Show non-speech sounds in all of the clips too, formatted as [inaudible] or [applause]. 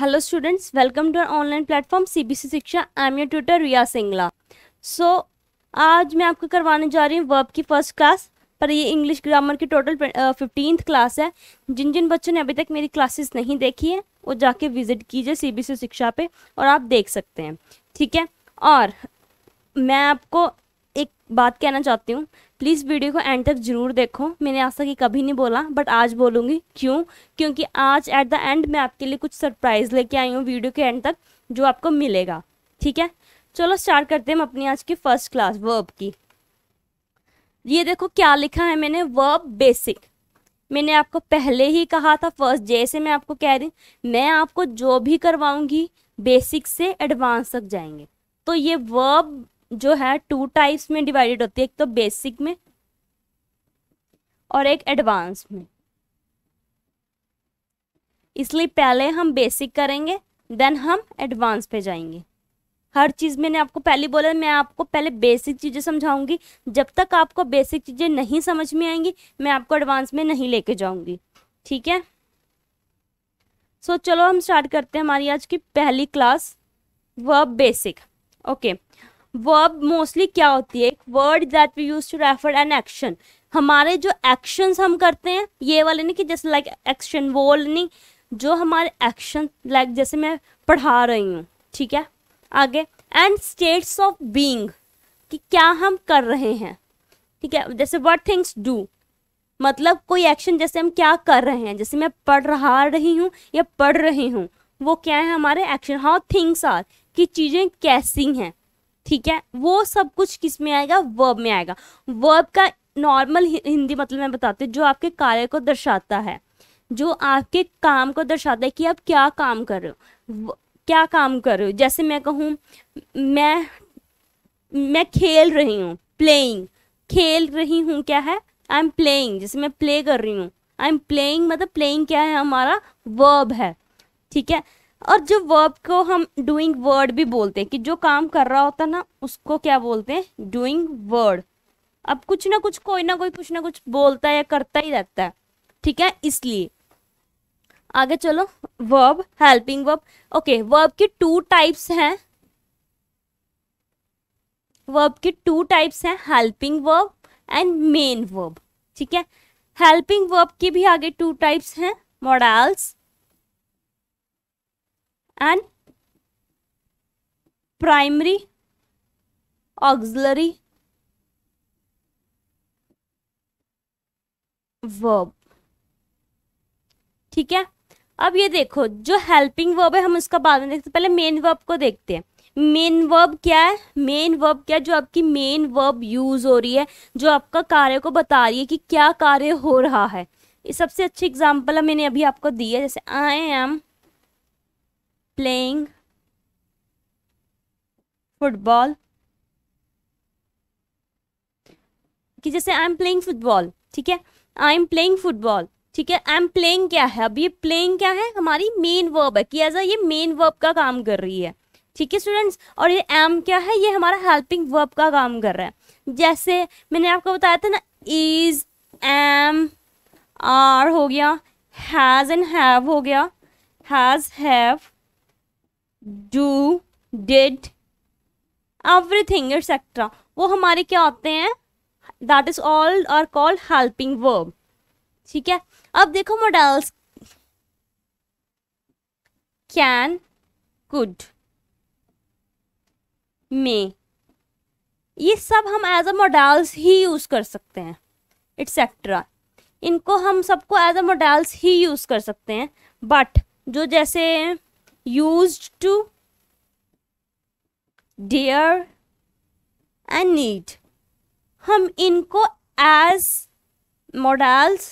hello students welcome online platform C B C Shiksha I am your tutor Riya Singla so आज मैं आपको करवाने जा रही हूँ वर्ब की फर्स्ट क्लास पर ये इंग्लिश ग्रामर की टोटल फिफ्टींथ क्लास है जिन जिन बच्चों ने अभी तक मेरी क्लासेस नहीं देखी है वो जाके विजिट कीजिए सीबीसी शिक्षा पे और आप देख सकते हैं ठीक है और मैं आपको एक बात कहना चाहती हूँ प्लीज़ वीडियो को एंड तक जरूर देखो मैंने आज तक कभी नहीं बोला बट आज बोलूँगी क्यों क्योंकि आज एट द एंड मैं आपके लिए कुछ सरप्राइज़ लेके आई हूँ वीडियो के एंड तक जो आपको मिलेगा ठीक है चलो स्टार्ट करते हैं हम अपनी आज की फ़र्स्ट क्लास वर्ब की ये देखो क्या लिखा है मैंने वर्ब बेसिक मैंने आपको पहले ही कहा था फर्स्ट जैसे मैं आपको कह रही मैं आपको जो भी करवाऊंगी बेसिक से एडवांस तक जाएंगे तो ये वर्ब जो है टू टाइप्स में डिवाइडेड होती है एक तो बेसिक में और एक एडवांस में इसलिए पहले हम बेसिक करेंगे देन हम एडवांस पे जाएंगे हर चीज़ मैंने आपको पहले बोला मैं आपको पहले बेसिक चीज़ें समझाऊंगी जब तक आपको बेसिक चीज़ें नहीं समझ में आएंगी मैं आपको एडवांस में नहीं लेके जाऊंगी ठीक है सो so, चलो हम स्टार्ट करते हैं हमारी आज की पहली class verb basic okay okay. Verb mostly क्या होती है एक word that we use to refer an action हमारे जो एक्शंस हम करते हैं ये वाले नहीं कि जैसे लाइक एक्शन वो नहीं जो हमारे एक्शन लाइक जैसे मैं पढ़ा रही हूँ ठीक है आगे एंड स्टेट्स ऑफ बींग कि क्या हम कर रहे हैं ठीक है जैसे वट थिंग्स डू मतलब कोई एक्शन जैसे हम क्या कर रहे हैं जैसे मैं पढ़ रहा रही हूँ या पढ़ रही हूँ वो क्या है हमारे एक्शन हाउ थिंग्स आर कि चीज़ें कैसी हैं ठीक है वो सब कुछ किस में आएगा वर्ब में आएगा वर्ब का नॉर्मल हिंदी मतलब मैं बताती हूँ जो आपके कार्य को दर्शाता है जो आपके काम को दर्शाता है कि आप क्या काम कर रहे हो क्या काम कर रहे हो जैसे मैं कहूँ मैं मैं खेल रही हूँ प्लेइंग खेल रही हूँ क्या है आई एम प्लेइंग जैसे मैं प्ले कर रही हूँ आई एम प्लेइंग मतलब प्लेइंग क्या है हमारा वर्ब है ठीक है और जो वर्ब को हम डूइंग वर्ड भी बोलते हैं कि जो काम कर रहा होता ना उसको क्या बोलते हैं डूइंग वर्ड अब कुछ ना कुछ कोई ना कोई कुछ ना कुछ बोलता या करता ही रहता है ठीक है इसलिए आगे चलो verb helping verb okay verb की टू टाइप्स हैं वर्ब की टू टाइप्स हैं helping verb and main verb ठीक है हेल्पिंग वर्ब की भी आगे टू टाइप्स हैं modals and primary auxiliary verb ठीक है अब ये देखो जो हेल्पिंग वर्ब है हम उसका बाद में देखते पहले मेन वर्ब को देखते हैं मेन वर्ब क्या है मेन वर्ब क्या है जो आपकी मेन वर्ब यूज हो रही है जो आपका कार्य को बता रही है कि क्या कार्य हो रहा है सबसे अच्छी एग्जाम्पल मैंने अभी आपको दी है जैसे आई एम playing football कि जैसे आई एम प्लेइंग फुटबॉल ठीक है आई एम प्लेइंग फुटबॉल ठीक है आई एम प्लेइंग क्या है अब ये प्लेइंग क्या है हमारी मेन वर्ब है कि ये मेन वर्ब का काम कर रही है ठीक है स्टूडेंट्स और ये एम क्या है ये हमारा हेल्पिंग वर्ब का काम कर रहा है जैसे मैंने आपको बताया था ना इज एम आर हो गया हैज़ एंड हैव हो गया has have do did everything etcetera वो हमारे क्या होते हैं that is all are called helping verb ठीक है अब देखो मॉडल्स कैन कुड मे ये सब हम एज अ मॉडल्स ही यूज़ कर सकते हैं एट्सेट्रा इनको हम सबको एज अ मॉडल्स ही यूज़ कर सकते हैं बट जो जैसे used to dear and need हम इनको एज मॉडल्स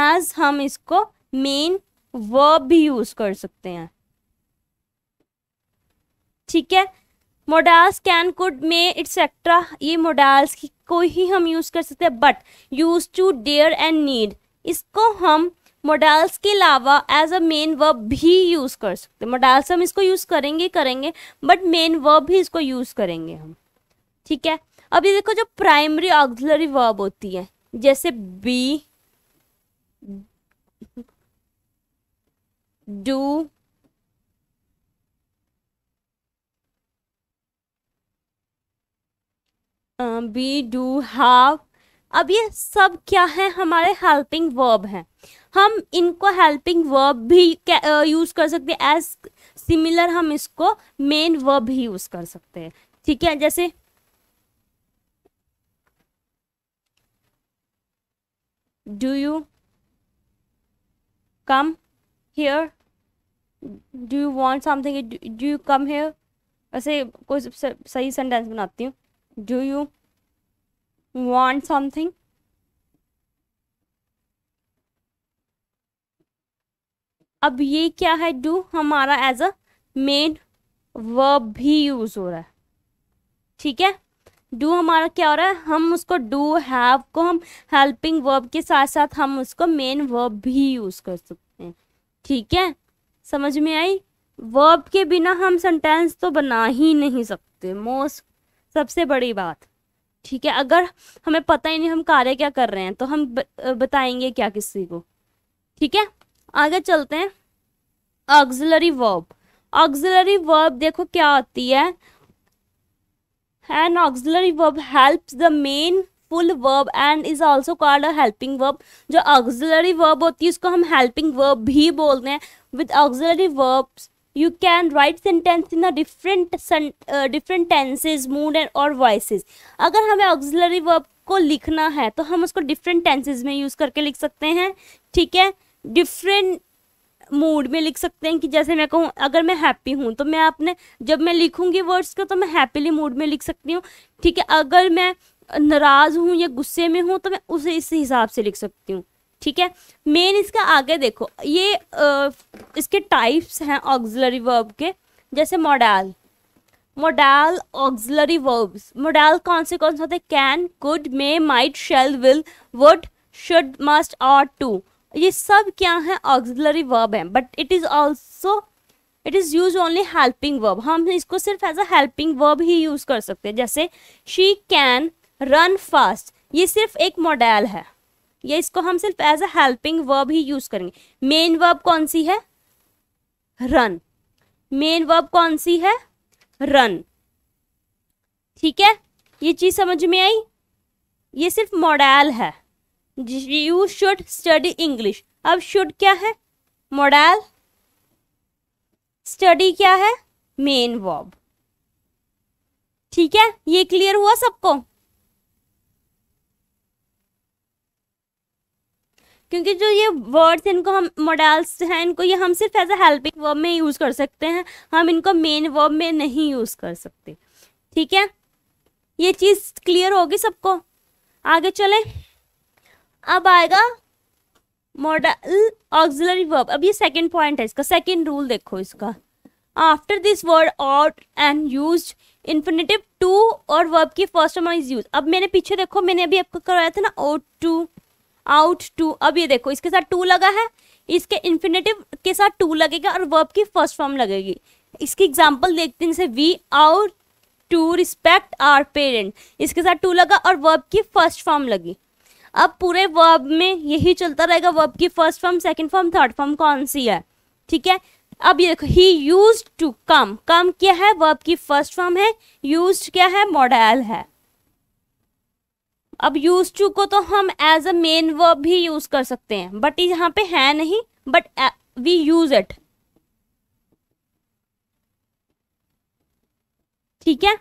एज हम इसको मेन वर्ब भी यूज कर सकते हैं ठीक है modals can could may etcetera ये मोडाल्स को ही हम यूज कर सकते हैं but use to dare and need इसको हम मॉडल्स के अलावा एज अ मेन वर्ब भी यूज़ कर सकते मॉडल्स हम इसको यूज़ करेंगे करेंगे बट मेन वर्ब भी इसको यूज़ करेंगे हम ठीक है अब ये देखो जो प्राइमरी ऑक्सिलरी वर्ब होती है जैसे be do be do have अब ये सब क्या है हमारे हेल्पिंग वर्ब हैं हम इनको हेल्पिंग वर्ब भी यूज़ कर सकते हैं एज सिमिलर हम इसको मेन वर्ब भी यूज़ कर सकते हैं ठीक है जैसे do you come here do you want something do you come here ऐसे कोई सही सेंटेंस बनाती हूँ डू यू वॉन्ट समथिंग अब ये क्या है डू हमारा एज अ मेन वर्ब भी यूज़ हो रहा है ठीक है डू हमारा क्या हो रहा है हम उसको डू हैव को हम हेल्पिंग वर्ब के साथ साथ हम उसको मेन वर्ब भी यूज़ कर सकते हैं ठीक है समझ में आई वर्ब के बिना हम सेंटेंस तो बना ही नहीं सकते मोस्ट सबसे बड़ी बात ठीक है अगर हमें पता ही नहीं हम कार्य क्या कर रहे हैं तो हम बताएंगे क्या किसी को ठीक है आगे चलते हैं ऑक्सिलरी वर्ब ऑक्सिलरी वर्ब देखो क्या आती है an auxiliary verb helps the main full verb and is also called a helping verb जो ऑक्सिलरी वर्ब होती है उसको हम हेल्पिंग वर्ब भी बोलते हैं with auxiliary verbs you can write sentence in different different tenses mood and और voices अगर हमें ऑक्सिलरी वर्ब को लिखना है तो हम उसको डिफरेंट टेंसेज में यूज़ करके लिख सकते हैं ठीक है डिफरेंट मूड में लिख सकते हैं कि जैसे मैं कहूँ अगर मैं हैप्पी हूँ तो मैं अपने जब मैं लिखूँगी वर्ड्स को तो मैं हैप्पीली मूड में लिख सकती हूँ ठीक है अगर मैं नाराज़ हूँ या गुस्से में हूँ तो मैं उसे इस हिसाब से लिख सकती हूँ ठीक है मेन इसका आगे देखो ये आ, इसके टाइप्स हैं ऑक्सिलरी वर्ब के जैसे modal modal auxiliary verbs modal कौन से कौन से होते हैं can could may might shall will would should must are to ये सब क्या है ऑक्सिलरी वर्ब है but it is also it is use only helping verb हम इसको सिर्फ एज अ हेल्पिंग वर्ब ही यूज़ कर सकते हैं जैसे शी कैन रन फास्ट ये सिर्फ एक मॉडल है ये इसको हम सिर्फ एज अ हेल्पिंग वर्ब ही यूज़ करेंगे मेन वर्ब कौन सी है रन मेन वर्ब कौन सी है रन ठीक है ये चीज़ समझ में आई ये सिर्फ मॉडल है यू शुड स्टडी इंग्लिश अब शुड क्या है मॉडल स्टडी क्या है मेन वॉब ठीक है ये क्लियर हुआ सबको क्योंकि जो ये वर्ड्स इनको हम मॉडल्स हैं इनको ये हम सिर्फ एज अ हेल्पिंग वर्ब में यूज़ कर सकते हैं हम इनको मेन वर्ब में नहीं यूज़ कर सकते ठीक है ये चीज़ क्लियर होगी सबको आगे चलें अब आएगा मॉडल ऑक्सिलरी वर्ब अब ये सेकंड पॉइंट है इसका सेकंड रूल देखो इसका after this word ought and use infinitive to और वर्ब की फर्स्ट वन इज यूज अब मैंने पीछे देखो मैंने अभी आपको करवाया था ना ओट टू आउट टू अब ये देखो इसके साथ टू लगा है इसके इन्फिनेटिव के साथ टू लगेगा और वर्ब की फर्स्ट फॉर्म लगेगी इसकी एग्जाम्पल देखते हैं जैसे we ought to respect our parent इसके साथ टू लगा और वर्ब की फर्स्ट फॉर्म लगी अब पूरे वर्ब में यही चलता रहेगा वर्ब की first form second form third form कौन सी है ठीक है अब ये देखो ही यूज टू कम कम क्या है वर्ब की फर्स्ट फॉर्म है यूज क्या है मॉडल है अब यूज टू को तो हम एज अ मेन वर्ब भी यूज कर सकते हैं बट यहाँ पे है नहीं बट वी यूज इट ठीक है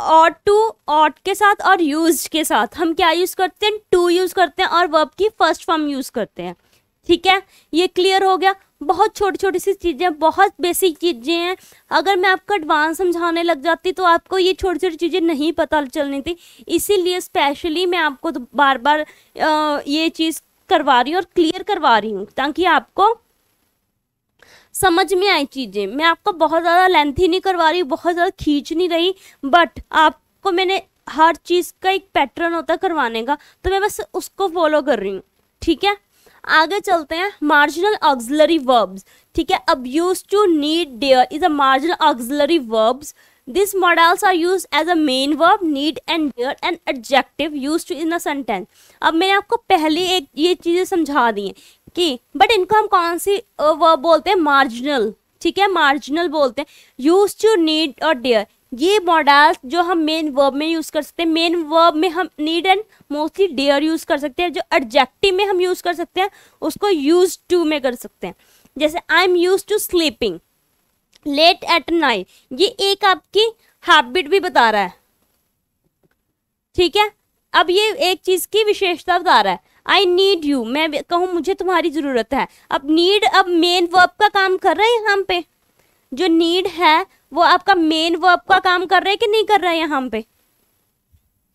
ऑट टू ऑट के साथ और यूज के साथ हम क्या यूज़ करते हैं टू यूज़ करते हैं और वर्ब की फर्स्ट फॉर्म यूज़ करते हैं ठीक है ये क्लियर हो गया बहुत छोटी छोटी सी चीज़ें बहुत बेसिक चीज़ें हैं अगर मैं आपको एडवांस समझाने लग जाती तो आपको ये छोटी छोटी चीज़ें नहीं पता चलनी थी इसीलिए स्पेशली मैं आपको तो बार बार आ, ये चीज़ करवा रही हूँ और क्लियर करवा रही हूँ ताकि आपको समझ में आई चीज़ें मैं आपको बहुत ज़्यादा लेंथी नहीं करवा रही बहुत ज़्यादा खींच नहीं रही बट आपको मैंने हर चीज़ का एक पैटर्न होता है करवाने का तो मैं बस उसको फॉलो कर रही हूँ ठीक है आगे चलते हैं मार्जिनल ऑक्सिलरी वर्ब्स ठीक है अब use to need dare is a marginal auxiliary verbs this modals are use as a main verb need and dare and adjective use to in a sentence अब मैंने आपको पहले एक ये चीज़ें समझा दी हैं की बट इनको हम कौन सी वर्ब बोलते हैं मार्जिनल ठीक है मार्जिनल बोलते हैं यूज टू नीड और डेयर ये मॉडल्स जो हम मेन वर्ब में यूज़ कर सकते हैं मेन वर्ब में हम need and mostly dare use कर सकते हैं जो एडजेक्टिव में हम यूज़ कर सकते हैं उसको यूज टू में कर सकते हैं जैसे I am use to sleeping late at night ये एक आपकी हैबिट भी बता रहा है ठीक है अब ये एक चीज़ की विशेषता बता रहा है आई नीड यू मैं कहूँ मुझे तुम्हारी ज़रूरत है अब नीड अब मेन वर्ब का काम कर रहा है यहाँ पे जो नीड है वो आपका मेन वर्ब का काम कर रहा है कि नहीं कर रहा है यहाँ पे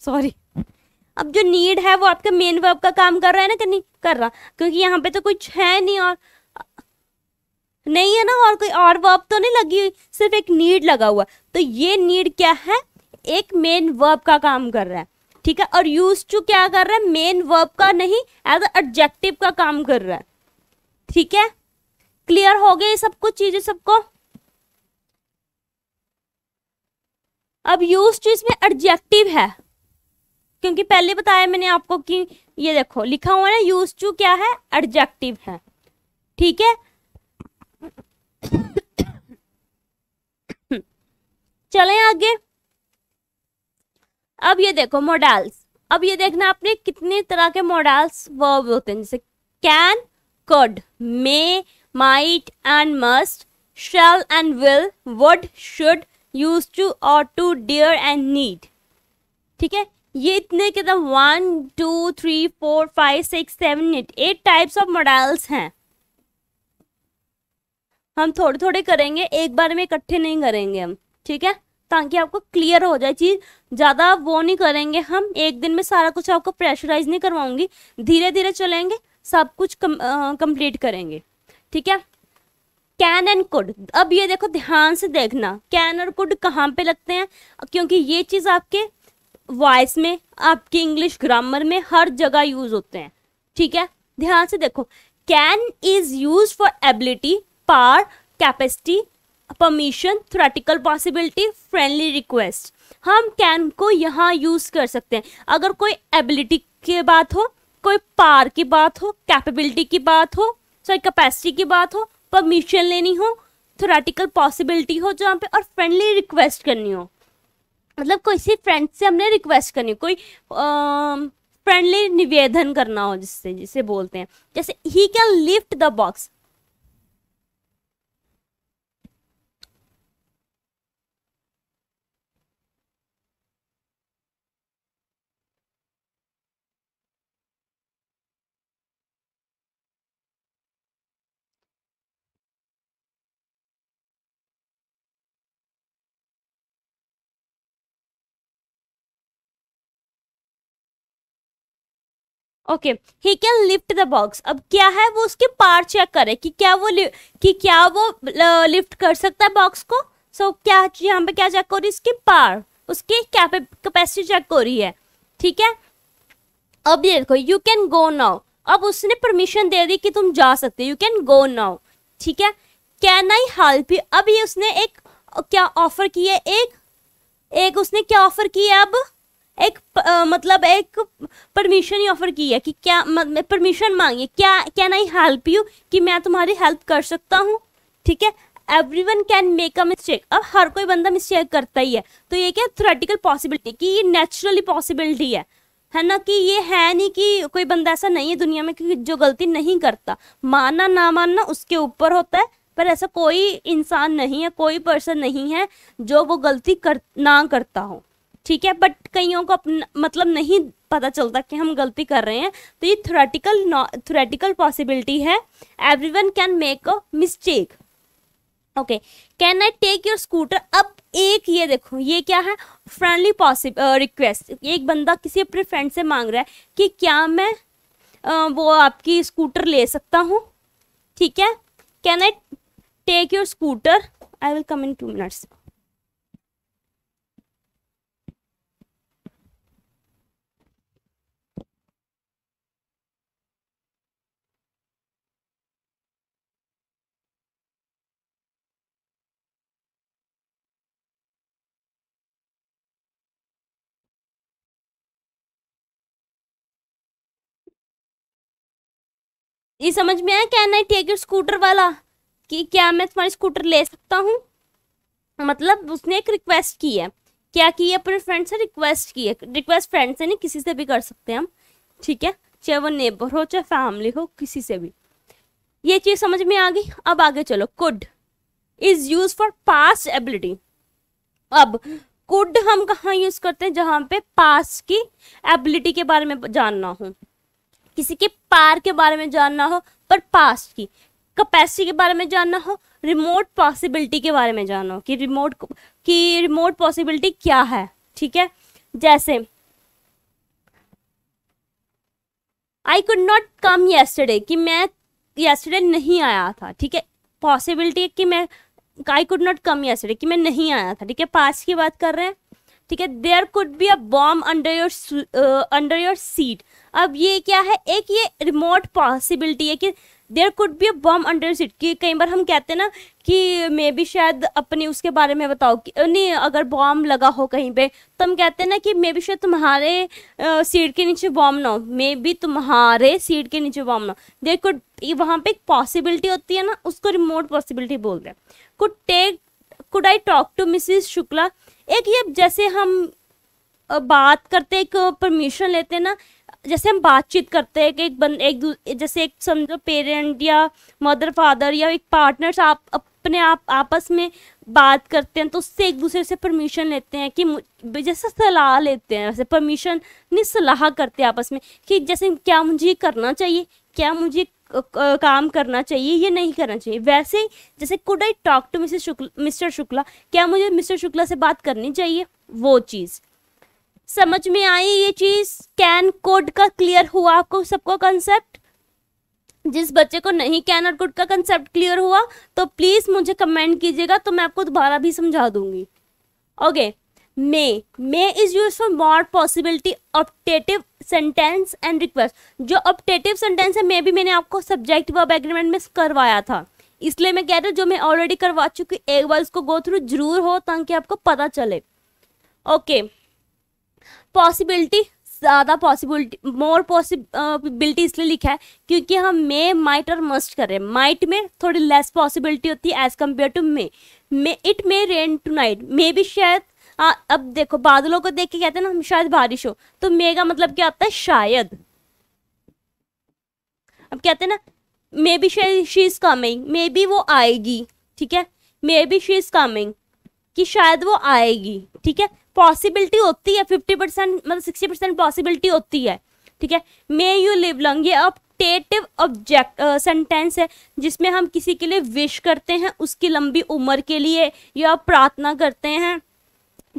सॉरी अब जो नीड है वो आपका मेन वर्ब का काम कर रहा है ना कि नहीं कर रहा क्योंकि यहाँ पे तो कुछ है नहीं और नहीं है ना और कोई और वर्ब तो नहीं लगी हुई सिर्फ एक नीड लगा हुआ तो ये नीड क्या है एक मेन वर्ब का काम कर रहा है ठीक है और यूज टू क्या कर रहा है मेन वर्ब का नहीं एज एडजेक्टिव का काम कर रहा है ठीक है क्लियर हो गए सब कुछ चीजें सबको अब यूज टू इसमें एडजेक्टिव है क्योंकि पहले बताया मैंने आपको कि ये देखो लिखा हुआ है यूज टू क्या है एडजेक्टिव है ठीक है [coughs] चलें आगे अब ये देखो मॉडल्स अब ये देखना आपने कितने तरह के मॉडल्स वर्ब होते हैं जैसे can could may might and must shall and will would should use to और टू डियर एंड नीड ठीक है ये इतने के दम one two three four five six seven eight eight types of modals हैं हम थोड़े थोड़े करेंगे एक बार में इकट्ठे नहीं करेंगे हम ठीक है ताकि आपको क्लियर हो जाए चीज़ ज़्यादा वो नहीं करेंगे हम एक दिन में सारा कुछ आपको प्रेशराइज नहीं करवाऊंगी धीरे धीरे चलेंगे सब कुछ कम, करेंगे ठीक है कैन एंड कुड अब ये देखो ध्यान से देखना कैन और कुड कहाँ पे लगते हैं क्योंकि ये चीज़ आपके वॉइस में आपकी इंग्लिश ग्रामर में हर जगह यूज़ होते हैं ठीक है ध्यान से देखो can is use for ability पार capacity permission theoretical possibility friendly request हम कैन को यहाँ यूज़ कर सकते हैं अगर कोई एबिलिटी की बात हो कोई पार की बात हो कैपेबिलिटी की बात हो सॉरी कैपेसिटी की बात हो परमिशन लेनी हो थोरेटिकल पॉसिबिलिटी हो जहाँ पे और फ्रेंडली रिक्वेस्ट करनी हो मतलब किसी फ्रेंड से हमने रिक्वेस्ट करनी हो कोई फ्रेंडली निवेदन करना हो जिससे जिसे बोलते हैं जैसे he can lift the box okay he can lift the box अब क्या है वो उसके पार चेक करे कि क्या वो कि क्या वो लिफ्ट कर सकता है बॉक्स को सो so, क्या यहाँ पे क्या चेक हो रही है इसके पार उसकी कैपेसिटी चेक हो रही है ठीक है अब ये देखो यू कैन गो नाउ अब उसने परमिशन दे दी कि तुम जा सकते हो यू कैन गो नाउ ठीक है कैन आई हेल्प यू अब ये उसने एक क्या ऑफर किया एक एक उसने क्या ऑफर किया अब एक आ, मतलब एक परमिशन ही ऑफर की है कि क्या परमिशन मांगी क्या कैन आई हेल्प यू कि मैं तुम्हारी हेल्प कर सकता हूँ ठीक है everyone can make a mistake अब हर कोई बंदा मिस्टेक करता ही है तो ये क्या थ्रेटिकल पॉसिबिलिटी कि ये नेचुरली पॉसिबिलिटी है है ना कि ये है नहीं कि कोई बंदा ऐसा नहीं है दुनिया में कि जो गलती नहीं करता मानना ना मानना उसके ऊपर होता है पर ऐसा कोई इंसान नहीं है कोई पर्सन नहीं है जो वो गलती कर ना करता हो ठीक है बट कईयों को मतलब नहीं पता चलता कि हम गलती कर रहे हैं तो ये थ्रेटिकल थ्रेटिकल पॉसिबिलिटी है everyone can make a mistake okay can I take your scooter अब एक ये देखो ये क्या है फ्रेंडली पॉसिबल रिक्वेस्ट एक बंदा किसी अपने फ्रेंड से मांग रहा है कि क्या मैं uh, वो आपकी स्कूटर ले सकता हूँ ठीक है can I take your scooter I will come in two minutes ये समझ में आया कैन आई टेक स्कूटर वाला कि क्या मैं तुम्हारी स्कूटर ले सकता हूँ मतलब उसने एक रिक्वेस्ट की है क्या की है अपने फ्रेंड से रिक्वेस्ट की है रिक्वेस्ट फ्रेंड से नहीं किसी से भी कर सकते हैं हम ठीक है चाहे वो नेबर हो चाहे फैमिली हो किसी से भी ये चीज़ समझ में आ गई अब आगे चलो could is use for past ability अब कुड हम कहाँ यूज़ करते हैं जहाँ पे पास की एबिलिटी के बारे में जानना हो किसी के पार के बारे में जानना हो पर पास्ट की कैपेसिटी के बारे में जानना हो रिमोट पॉसिबिलिटी के बारे में जानना हो कि रिमोट कि रिमोट पॉसिबिलिटी क्या है ठीक है जैसे I could not come yesterday कि मैं येस्टरडे नहीं आया था ठीक है पॉसिबिलिटी कि मैं I could not come yesterday कि मैं नहीं आया था ठीक है पास्ट की बात कर रहे हैं ठीक है there could be a bomb under your under your seat अब ये क्या है एक ये रिमोट पॉसिबिलिटी है कि there could be a bomb under your seat कि कई बार हम कहते हैं ना कि मे बी शायद अपने उसके बारे में बताओ कि नहीं अगर बॉम्ब लगा हो कहीं पे तो हम कहते हैं ना कि मे बी शायद तुम्हारे सीट के नीचे बॉम्ब ना हो मे बी तुम्हारे सीट के नीचे बॉम्ब ना हो देयर कुड वहाँ पे एक पॉसिबिलिटी होती है ना उसको रिमोट पॉसिबिलिटी बोलते हैं could take could I talk to Mrs Shukla एक ये जैसे हम बात करते एक परमिशन लेते हैं ना जैसे हम बातचीत करते हैं कि एक बन एक जैसे एक समझो पेरेंट या मदर फादर या एक पार्टनर्स आप अपने आप आपस में बात करते हैं तो उससे एक दूसरे से परमिशन लेते हैं कि जैसे सलाह लेते हैं वैसे परमिशन नहीं सलाह करते हैं आपस में कि जैसे क्या मुझे ये करना चाहिए क्या मुझे काम करना चाहिए ये नहीं करना चाहिए वैसे ही जैसे could I talk to Mrs Shukla Mister Shukla क्या मुझे मिस्टर शुक्ला से बात करनी चाहिए वो चीज़ समझ में आई ये चीज़ कैन कोड का क्लियर हुआ आपको सबको कंसेप्ट जिस बच्चे को नहीं कैन और कोड का कंसेप्ट क्लियर हुआ तो प्लीज़ मुझे कमेंट कीजिएगा तो मैं आपको दोबारा भी समझा दूंगी okay okay. May may is use for more possibility optative sentence and request जो ऑप्टेटिव सेंटेंस है मे भी मैंने आपको सब्जेक्ट verb agreement में करवाया था इसलिए मैं कह रही हूँ जो मैं ऑलरेडी करवा चुकी एक बार इसको गो थ्रू जरूर हो ताकि आपको पता चले ओके पॉसिबिलिटी ज़्यादा पॉसिबिलिटी मोर पॉसिबिलिटी इसलिए लिखा है क्योंकि हम मे माइट और मस्ट कर रहे हैं माइट में थोड़ी लेस पॉसिबिलिटी होती है as compare to may may it may rain tonight मे भी शायद आ, अब देखो बादलों को देख के कहते हैं ना हम शायद बारिश हो तो मे का मतलब क्या होता है शायद अब कहते हैं ना maybe she is coming maybe वो आएगी ठीक है maybe she is coming कि शायद वो आएगी ठीक है पॉसिबिलिटी होती है फिफ्टी परसेंट मतलब सिक्सटी परसेंट पॉसिबिलिटी होती है ठीक है मे यू लिव लॉन्ग ये टेटिव ऑब्जेक्ट सेंटेंस है जिसमें हम किसी के लिए विश करते हैं उसकी लंबी उम्र के लिए या प्रार्थना करते हैं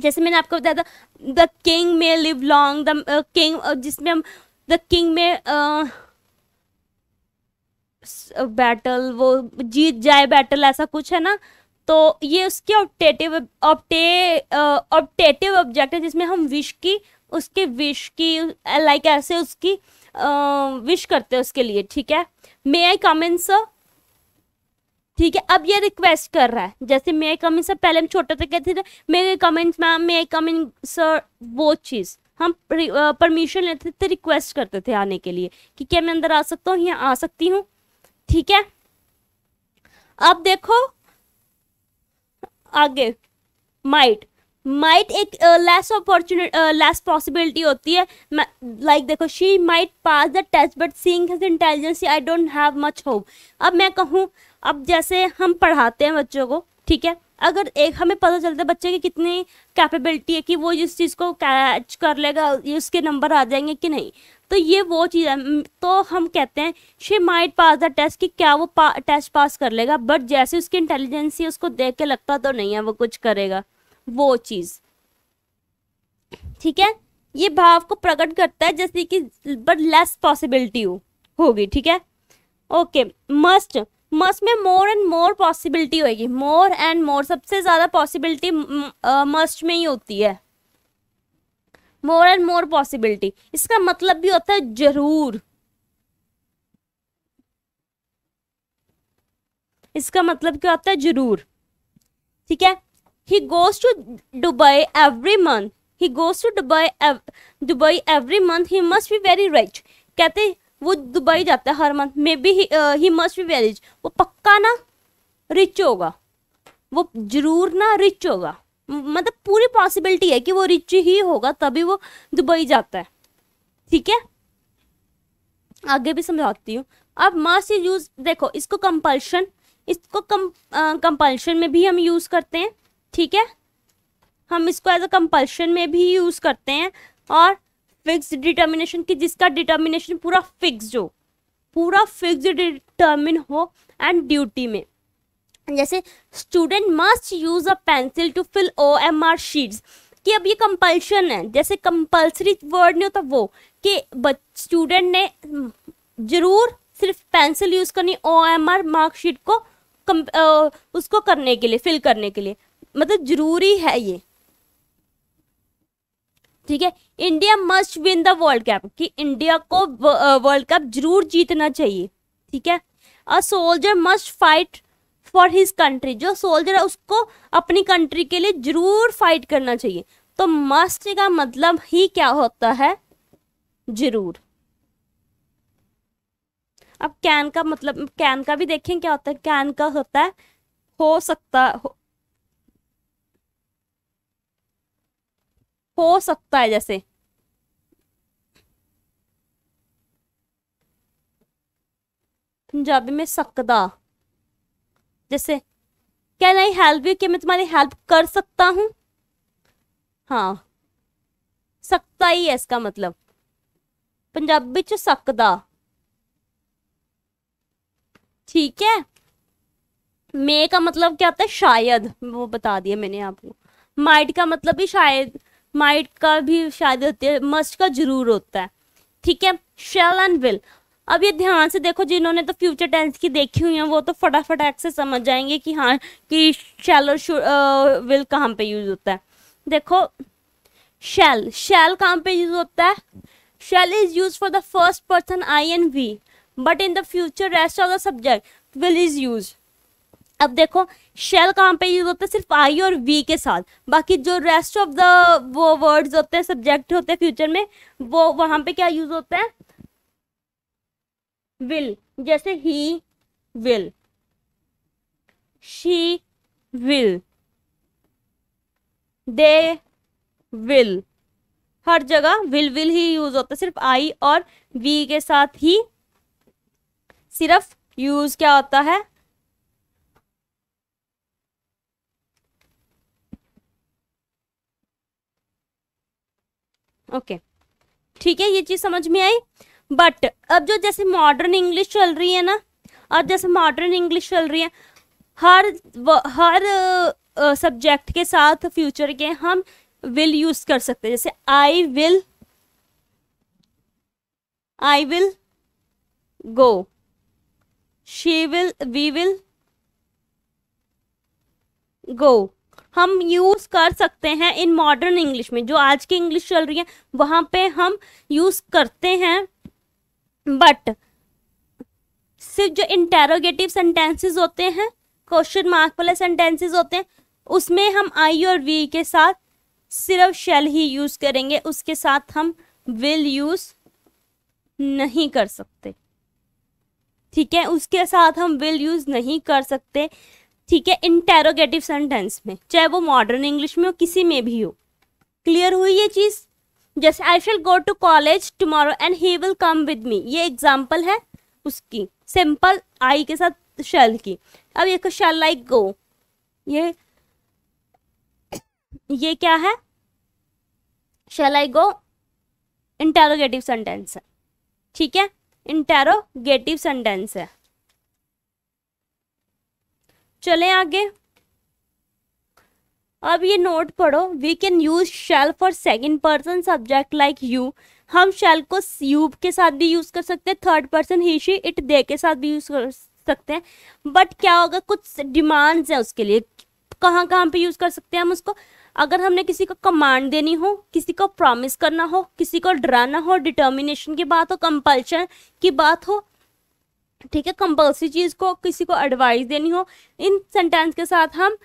जैसे मैंने आपको बताया था the king may live long the king जिसमें हम the king may battle uh, uh, वो जीत जाए बैटल ऐसा कुछ है ना तो ये उसके ऑप्टेटिव ऑप्टे ऑप्टेटिव ऑब्जेक्ट है जिसमें हम विश की उसके विश की लाइक uh, ऐसे उसकी विश करते हैं उसके लिए ठीक है मे आई कमेंट सर ठीक है अब ये रिक्वेस्ट कर रहा है जैसे मे आई कमिंग सर पहले हम छोटे थे कहते थे may I coming ma'am may I coming sir वो चीज़ हम परमिशन लेते थे रिक्वेस्ट करते थे आने के लिए कि क्या मैं अंदर आ सकता हूँ या आ सकती हूँ ठीक है अब देखो आगे माइट माइट एक लेस अपॉर्चुनिटी लेस पॉसिबिलिटी होती है लाइक देखो she might pass the test but seeing his intelligence I don't have much hope अब मैं कहूँ अब जैसे हम पढ़ाते हैं बच्चों को ठीक है अगर एक हमें पता चलता है बच्चे की कितनी कैपेबिलिटी है कि वो इस चीज़ को कैच कर लेगा ये उसके नंबर आ जाएंगे कि नहीं तो ये वो चीज़ है तो हम कहते हैं she might pass the test कि क्या वो पा, टेस्ट पास कर लेगा बट जैसे उसकी इंटेलिजेंसी उसको देख के लगता तो नहीं है वो कुछ करेगा वो चीज़ ठीक है ये भाव को प्रकट करता है जैसे कि बट लेस पॉसिबिलिटी हो होगी ठीक है ओके मस्ट मस्ट में मोर एंड मोर पॉसिबिलिटी होगी मोर एंड मोर सबसे ज़्यादा पॉसिबिलिटी मस्ट में ही होती है मोर एंड मोर पॉसिबिलिटी इसका मतलब भी होता है जरूर इसका मतलब क्या होता है जरूर ठीक है he goes to Dubai every month he goes to Dubai Dubai every month he must be very rich कहते वो दुबई जाता है हर month maybe he must be very वो पक्का ना रिच होगा वो जरूर ना रिच होगा मतलब पूरी पॉसिबिलिटी है कि वो रिच ही होगा तभी वो दुबई जाता है ठीक है आगे भी समझाती हूँ अब मस्ट यूज देखो इसको कंपल्शन इसको कम कंपल्शन uh, में भी हम यूज़ करते हैं ठीक है हम इसको एज अ कंपल्शन में भी यूज़ करते हैं और फिक्स डिटर्मिनेशन की जिसका डिटर्मिनेशन पूरा फिक्स हो पूरा फिक्स डिटर्मिन हो एंड ड्यूटी में जैसे student must use a pencil to fill O M R sheets कि अब ये कंपल्शन है जैसे कंपल्सरी वर्ड नहीं होता वो कि स्टूडेंट ने हम्म, जरूर सिर्फ पेंसिल यूज़ करनी ओ एम आर मार्कशीट को कम, आ, उसको करने के लिए फिल करने के लिए मतलब ज़रूरी है ये ठीक है India must win the world cup कि इंडिया को वर्ल्ड कप जरूर जीतना चाहिए ठीक है a soldier must fight for his country जो सोल्जर है उसको अपनी कंट्री के लिए जरूर फाइट करना चाहिए तो मस्ट का मतलब ही क्या होता है जरूर अब कैन का मतलब कैन का भी देखें क्या होता है कैन का होता है हो सकता हो, हो सकता है जैसे पंजाबी में सकदा जैसे कैन आई हेल्प यू क्या मैं तुम्हारी हेल्प कर सकता हूं हाँ सकता ही है इसका मतलब पंजाबी च सकदा ठीक है मे का मतलब क्या होता है शायद वो बता दिया मैंने आपको माइट का मतलब भी शायद माइट का भी शायद होती है मस्ट का जरूर होता है ठीक है शेल एंड विल अब ये ध्यान से देखो जिन्होंने तो फ्यूचर टेंस की देखी हुई है वो तो फटाफट एक्ट से समझ जाएंगे कि हाँ कि शेल और विल कहाँ पे यूज होता है देखो शेल शेल कहाँ पे यूज होता है shall is use for the first person I and we but in the future rest of the subject will is use अब देखो शेल कहाँ पे यूज होता है सिर्फ आई और वी के साथ बाकी जो रेस्ट ऑफ द वो वर्ड्स होते हैं सब्जेक्ट होते हैं फ्यूचर में वो वहां पे क्या यूज होता है विल जैसे he will she will they will हर जगह विल विल ही यूज होता है सिर्फ आई और वी के साथ ही सिर्फ यूज क्या होता है ओके ठीक है ये चीज़ समझ में आई बट अब जो जैसे मॉडर्न इंग्लिश चल रही है ना अब जैसे मॉडर्न इंग्लिश चल रही है हर हर सब्जेक्ट के साथ फ्यूचर के हम विल यूज कर सकते हैं जैसे I will I will go she will we will go हम यूज़ कर सकते हैं इन मॉडर्न इंग्लिश में जो आज की इंग्लिश चल रही है वहाँ पे हम यूज़ करते हैं बट सिर्फ जो इंटेरोगेटिव सेंटेंसेस होते हैं क्वेश्चन मार्क वाले सेंटेंसेस होते हैं उसमें हम आई और वी के साथ सिर्फ शेल ही यूज़ करेंगे उसके साथ हम विल यूज़ नहीं कर सकते ठीक है उसके साथ हम विल यूज़ नहीं कर सकते ठीक है इंटेरोगेटिव सेंटेंस में चाहे वो मॉडर्न इंग्लिश में हो किसी में भी हो क्लियर हुई ये चीज़ जैसे I shall go to college tomorrow and he will come with me ये एग्जाम्पल है उसकी सिंपल आई के साथ शेल की अब ये शेल लाइक गो ये ये क्या है shall I go interrogative sentence है ठीक है इंटेरोगेटिव सेंटेंस है चले आगे अब ये नोट पढ़ो we can use shall for second person subject like you हम शेल को यू के साथ भी यूज़ कर सकते हैं third person he she it they के साथ भी यूज़ कर सकते हैं बट क्या होगा कुछ डिमांड्स हैं उसके लिए कहाँ कहाँ पे यूज़ कर सकते हैं हम उसको अगर हमने किसी को कमांड देनी हो किसी को प्रॉमिस करना हो किसी को डराना हो डिटर्मिनेशन की बात हो कंपल्शन की बात हो ठीक है कंपल्सरी चीज़ को किसी को एडवाइस देनी हो इन सेंटेंस के साथ हम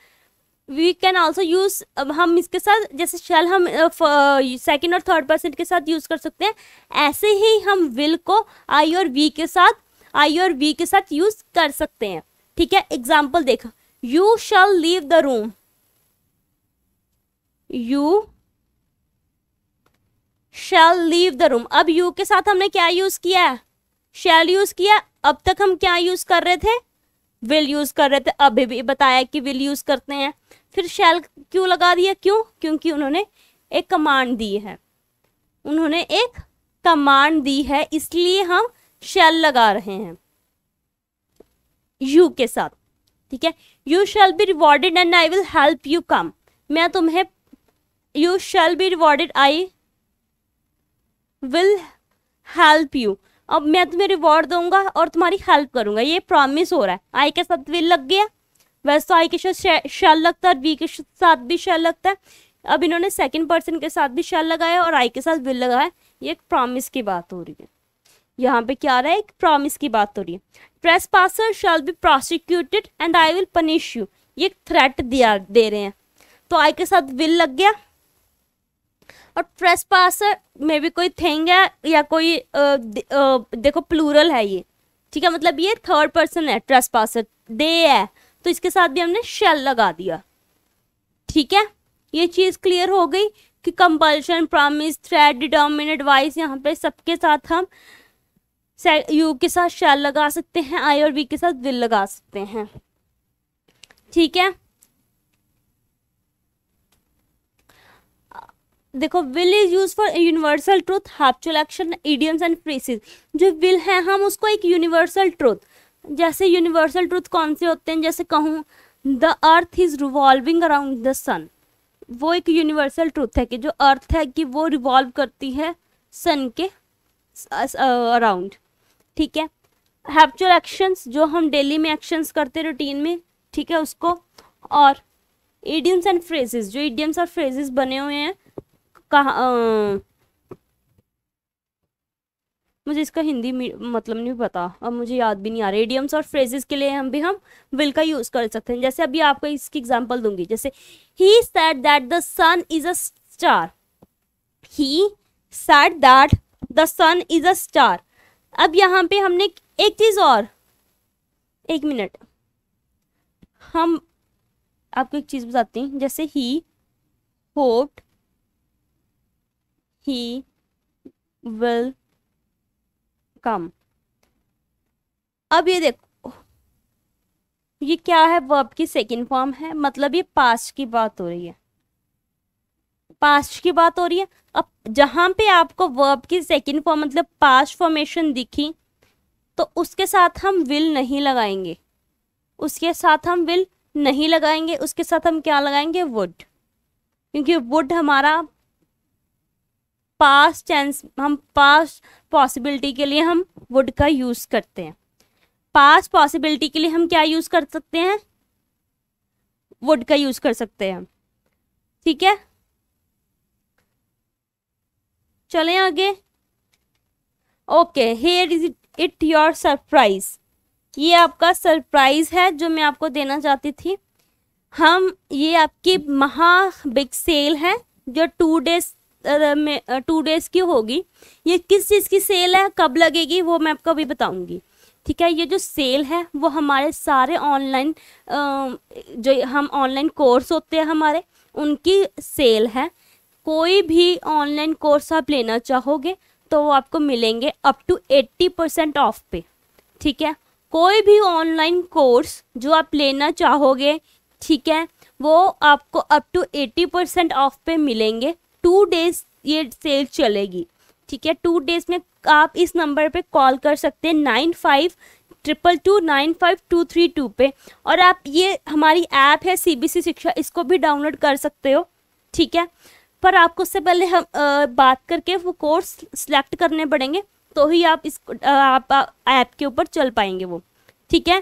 वी कैन ऑल्सो यूज हम इसके साथ जैसे शेल हम सेकेंड और थर्ड पर्सन के साथ यूज़ कर सकते हैं ऐसे ही हम विल को आई और वी के साथ आई और वी के साथ यूज़ कर सकते हैं ठीक है एग्जाम्पल देखो you shall leave the room you shall leave the room अब यू के साथ हमने क्या यूज़ किया है शैल यूज़ किया अब तक हम क्या यूज कर रहे थे विल यूज कर रहे थे अभी भी बताया कि विल यूज करते हैं फिर शैल क्यों लगा दिया क्यों क्योंकि उन्होंने एक कमांड दी है उन्होंने एक कमांड दी है इसलिए हम शैल लगा रहे हैं यू के साथ ठीक है you shall be rewarded and I will help you कम मैं तुम्हें you shall be rewarded I will help you अब मैं तुम्हें रिवॉर्ड दूंगा और तुम्हारी हेल्प करूंगा ये प्रॉमिस हो रहा है आई के साथ विल लग गया वैसे तो आई के साथ शैल लगता है और वी के साथ भी शैल लगता है अब इन्होंने सेकंड पर्सन के साथ भी शैल लगाया और आई के साथ विल लगाया ये एक प्रॉमिस की बात हो रही है यहाँ पे क्या आ रहा है एक प्रॉमिस की बात हो रही है trespasser shall be prosecuted and I will punish you ये एक थ्रेट दिया दे रहे हैं तो आई के साथ विल लग गया और पास में भी कोई थिंग है या कोई आ, दे, आ, देखो प्लूरल है ये ठीक है मतलब ये थर्ड पर्सन है ट्रेस ट्रेसपासर दे है तो इसके साथ भी हमने शेल लगा दिया ठीक है ये चीज़ क्लियर हो गई कि compulsion promise threat determinate advice यहाँ पे सबके साथ हम यू के साथ शेल लगा सकते हैं आई और वी के साथ विल लगा सकते हैं ठीक है देखो will is use for universal truth habitual action idioms and phrases जो विल है हम उसको एक यूनिवर्सल ट्रूथ जैसे यूनिवर्सल ट्रूथ कौन से होते हैं जैसे कहूँ the earth is revolving around the sun वो एक यूनिवर्सल ट्रूथ है कि जो अर्थ है कि वो रिवॉल्व करती है सन के अराउंड uh, ठीक है हैपचुअल एक्शंस जो हम डेली में एक्शंस करते रूटीन में ठीक है उसको और इडियम्स एंड फ्रेजेस जो इडियम्स और फ्रेजेस बने हुए हैं कहा मुझे इसका हिंदी मतलब नहीं पता अब मुझे याद भी नहीं आ रहा एडियम्स और फ्रेजेस के लिए हम भी हम विल का यूज़ कर सकते हैं जैसे अभी आपको इसकी एग्जांपल दूंगी जैसे he said that the sun is a star he said that the sun is a star अब यहाँ पे हमने एक चीज़ और एक मिनट हम आपको एक चीज़ बताते हैं जैसे he hoped he will come अब ये देखो ये क्या है वर्ब की सेकेंड फॉर्म है मतलब ये पास्ट की बात हो रही है पास्ट की बात हो रही है अब जहां पे आपको वर्ब की सेकेंड फॉर्म मतलब पास्ट फॉर्मेशन दिखी तो उसके साथ हम विल नहीं लगाएंगे उसके साथ हम विल नहीं लगाएंगे उसके साथ हम क्या लगाएंगे वुड क्योंकि वुड हमारा पास चांस हम पास पॉसिबिलिटी के लिए हम वुड का यूज़ करते हैं पास पॉसिबिलिटी के लिए हम क्या यूज़ कर सकते हैं वुड का यूज़ कर सकते हैं ठीक है चलें आगे okay here is it your surprise ये आपका सरप्राइज है जो मैं आपको देना चाहती थी हम ये आपकी महा बिग सेल है जो टू डेज में टू डेज़ की होगी ये किस चीज़ की सेल है कब लगेगी वो मैं आपको अभी बताऊंगी ठीक है ये जो सेल है वो हमारे सारे ऑनलाइन जो हम ऑनलाइन कोर्स होते हैं हमारे उनकी सेल है कोई भी ऑनलाइन कोर्स आप लेना चाहोगे तो वो आपको मिलेंगे up to eighty percent off पे ठीक है कोई भी ऑनलाइन कोर्स जो आप लेना चाहोगे ठीक है वो आपको up to eighty percent off पे मिलेंगे टू डेज ये सेल चलेगी ठीक है टू डेज में आप इस नंबर पे कॉल कर सकते हैं nine five triple two nine five two three two पे और आप ये हमारी ऐप है सीबीसी शिक्षा इसको भी डाउनलोड कर सकते हो ठीक है पर आपको उससे पहले हम आ, बात करके वो कोर्स सिलेक्ट करने पड़ेंगे तो ही आप इस आप ऐप के ऊपर चल पाएंगे वो ठीक है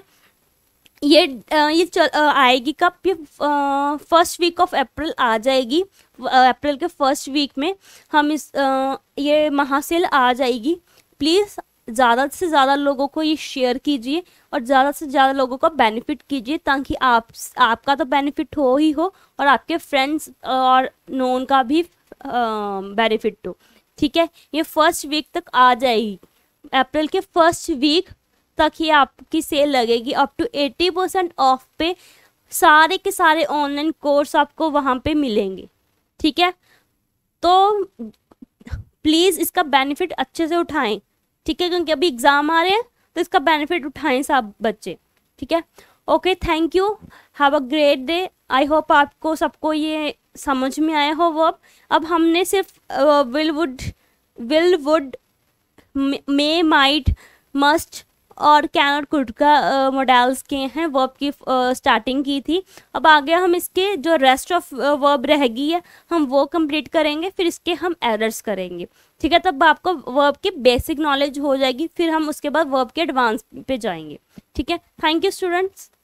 ये आ, ये चल आ, आएगी कब ये फर्स्ट वीक ऑफ अप्रैल आ जाएगी अप्रैल के फर्स्ट वीक में हम इस आ, ये महासेल आ जाएगी प्लीज़ ज़्यादा से ज़्यादा लोगों को ये शेयर कीजिए और ज़्यादा से ज़्यादा लोगों का बेनिफिट कीजिए ताकि आप आपका तो बेनिफिट हो ही हो और आपके फ्रेंड्स और नोन का भी बेनिफिट हो ठीक है ये फर्स्ट वीक तक आ जाएगी अप्रैल के फर्स्ट वीक तक ये आपकी सेल लगेगी up to eighty percent off पे सारे के सारे ऑनलाइन कोर्स आपको वहाँ पे मिलेंगे ठीक है तो प्लीज़ इसका बेनिफिट अच्छे से उठाएं ठीक है क्योंकि अभी एग्ज़ाम आ रहे हैं तो इसका बेनिफिट उठाएं सब बच्चे ठीक है okay thank you have a great day I hope आपको सबको ये समझ में आया हो वो अब अब हमने सिर्फ will would will would may might must और कैन और कुड मॉडल्स के हैं वर्ब की स्टार्टिंग की थी अब आ गया हम इसके जो रेस्ट ऑफ वर्ब रह गई है हम वो कंप्लीट करेंगे फिर इसके हम एरर्स करेंगे ठीक है तब आपको वर्ब की बेसिक नॉलेज हो जाएगी फिर हम उसके बाद वर्ब के एडवांस पे जाएंगे ठीक है थैंक यू स्टूडेंट्स